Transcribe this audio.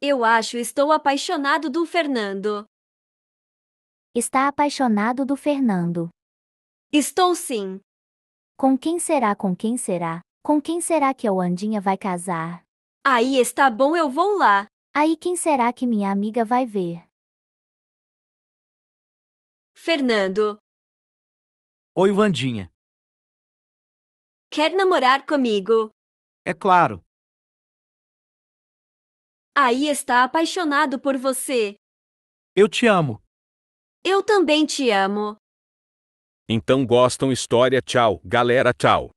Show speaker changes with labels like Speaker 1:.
Speaker 1: Eu acho estou apaixonado do Fernando.
Speaker 2: Está apaixonado do Fernando. Estou sim. Com quem será? Com quem será? Com quem será que a Wandinha vai casar? Aí está bom, eu vou lá. Aí quem será que minha amiga vai ver?
Speaker 3: Fernando. Oi, Wandinha. Quer
Speaker 1: namorar comigo? É claro. Aí está apaixonado por você.
Speaker 3: Eu te amo.
Speaker 1: Eu também te amo.
Speaker 3: Então gostam história, tchau, galera, tchau.